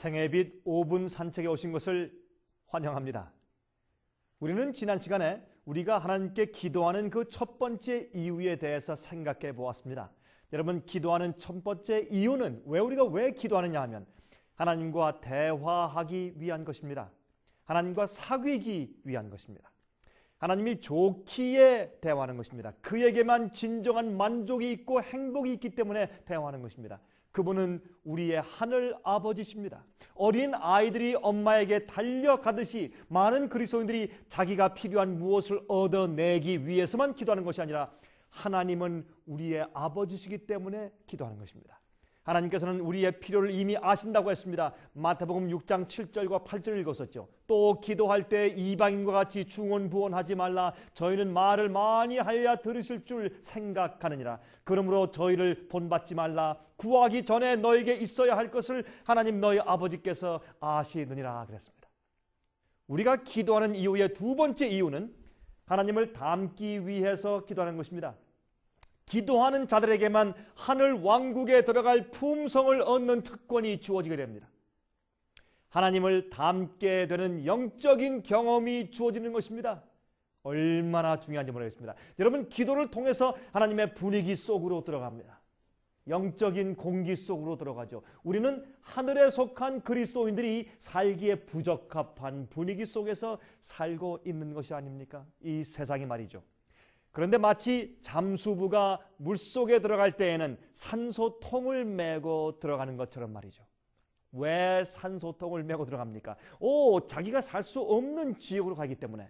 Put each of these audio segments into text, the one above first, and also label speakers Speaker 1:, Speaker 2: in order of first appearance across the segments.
Speaker 1: 생애빛 5분 산책에 오신 것을 환영합니다. 우리는 지난 시간에 우리가 하나님께 기도하는 그 첫 번째 이유에 대해서 생각해 보았습니다. 여러분, 기도하는 첫 번째 이유는 왜 우리가 왜 기도하느냐 하면 하나님과 대화하기 위한 것입니다. 하나님과 사귀기 위한 것입니다. 하나님이 좋기에 대화하는 것입니다. 그에게만 진정한 만족이 있고 행복이 있기 때문에 대화하는 것입니다. 그분은 우리의 하늘 아버지십니다. 어린 아이들이 엄마에게 달려가듯이 많은 그리스도인들이 자기가 필요한 무엇을 얻어내기 위해서만 기도하는 것이 아니라 하나님은 우리의 아버지시기 때문에 기도하는 것입니다. 하나님께서는 우리의 필요를 이미 아신다고 했습니다. 마태복음 6장 7절과 8절 읽었었죠. 또 기도할 때 이방인과 같이 중원 부원하지 말라. 저희는 말을 많이 하여야 들으실 줄 생각하느니라. 그러므로 저희를 본받지 말라. 구하기 전에 너에게 있어야 할 것을 하나님 너희 아버지께서 아시느니라 그랬습니다. 우리가 기도하는 이유의 두 번째 이유는 하나님을 닮기 위해서 기도하는 것입니다. 기도하는 자들에게만 하늘 왕국에 들어갈 품성을 얻는 특권이 주어지게 됩니다. 하나님을 닮게 되는 영적인 경험이 주어지는 것입니다. 얼마나 중요한지 모르겠습니다. 여러분 기도를 통해서 하나님의 분위기 속으로 들어갑니다. 영적인 공기 속으로 들어가죠. 우리는 하늘에 속한 그리스도인들이 살기에 부적합한 분위기 속에서 살고 있는 것이 아닙니까? 이 세상이 말이죠. 그런데 마치 잠수부가 물속에 들어갈 때에는 산소통을 메고 들어가는 것처럼 말이죠. 왜 산소통을 메고 들어갑니까? 오, 자기가 살 수 없는 지역으로 가기 때문에.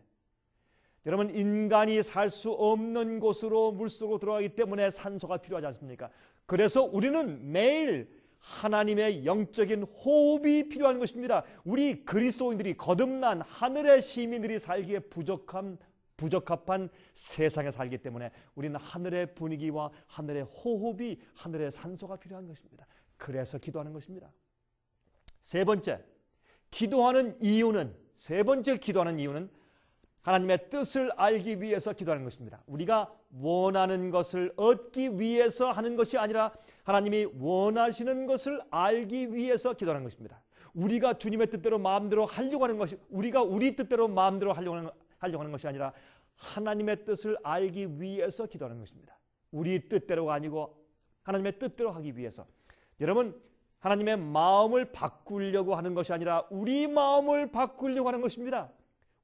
Speaker 1: 여러분, 인간이 살 수 없는 곳으로 물속으로 들어가기 때문에 산소가 필요하지 않습니까? 그래서 우리는 매일 하나님의 영적인 호흡이 필요한 것입니다. 우리 그리스도인들이 거듭난 하늘의 시민들이 살기에 부족함 부적합한 세상에 살기 때문에 우리는 하늘의 분위기와 하늘의 호흡이 하늘의 산소가 필요한 것입니다. 그래서 기도하는 것입니다. 세 번째, 기도하는 이유는 세 번째 기도하는 이유는 하나님의 뜻을 알기 위해서 기도하는 것입니다. 우리가 원하는 것을 얻기 위해서 하는 것이 아니라 하나님이 원하시는 것을 알기 위해서 기도하는 것입니다. 우리가 주님의 뜻대로 마음대로 하려고 하는 것이 우리가 우리 뜻대로 마음대로 하려고 하는 하려고 하는 것이 아니라 하나님의 뜻을 알기 위해서 기도하는 것입니다. 우리 뜻대로가 아니고 하나님의 뜻대로 하기 위해서. 여러분, 하나님의 마음을 바꾸려고 하는 것이 아니라 우리 마음을 바꾸려고 하는 것입니다.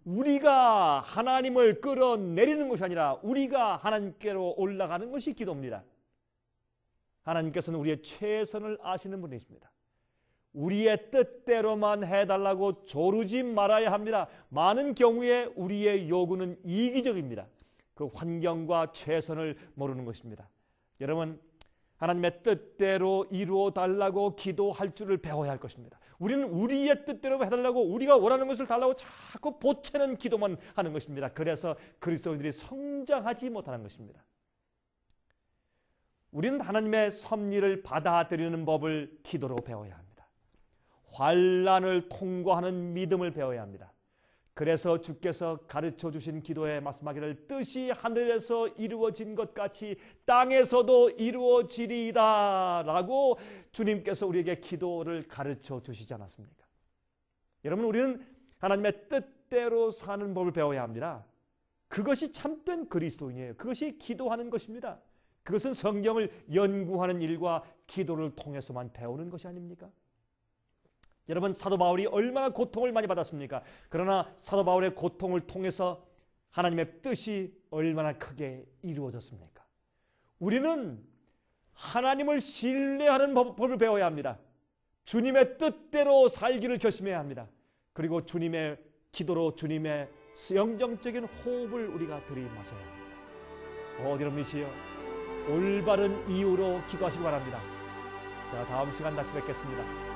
Speaker 1: 우리가 하나님을 끌어내리는 것이 아니라 우리가 하나님께로 올라가는 것이 기도입니다. 하나님께서는 우리의 최선을 아시는 분이십니다. 우리의 뜻대로만 해달라고 조르지 말아야 합니다. 많은 경우에 우리의 요구는 이기적입니다. 그 환경과 최선을 모르는 것입니다. 여러분, 하나님의 뜻대로 이루어 달라고 기도할 줄을 배워야 할 것입니다. 우리는 우리의 뜻대로 해달라고 우리가 원하는 것을 달라고 자꾸 보채는 기도만 하는 것입니다. 그래서 그리스도인들이 성장하지 못하는 것입니다. 우리는 하나님의 섭리를 받아들이는 법을 기도로 배워야 합니다. 환란을 통과하는 믿음을 배워야 합니다. 그래서 주께서 가르쳐 주신 기도에 말씀하기를 뜻이 하늘에서 이루어진 것 같이 땅에서도 이루어지리이다 라고 주님께서 우리에게 기도를 가르쳐 주시지 않았습니까? 여러분 우리는 하나님의 뜻대로 사는 법을 배워야 합니다. 그것이 참된 그리스도인이에요. 그것이 기도하는 것입니다. 그것은 성경을 연구하는 일과 기도를 통해서만 배우는 것이 아닙니까? 여러분 사도 바울이 얼마나 고통을 많이 받았습니까? 그러나 사도 바울의 고통을 통해서 하나님의 뜻이 얼마나 크게 이루어졌습니까? 우리는 하나님을 신뢰하는 법을 배워야 합니다. 주님의 뜻대로 살기를 결심해야 합니다. 그리고 주님의 기도로 주님의 영정적인 호흡을 우리가 들이마셔야 합니다. 어, 여러분이시요 올바른 이유로 기도하시기 바랍니다. 자 다음 시간 다시 뵙겠습니다.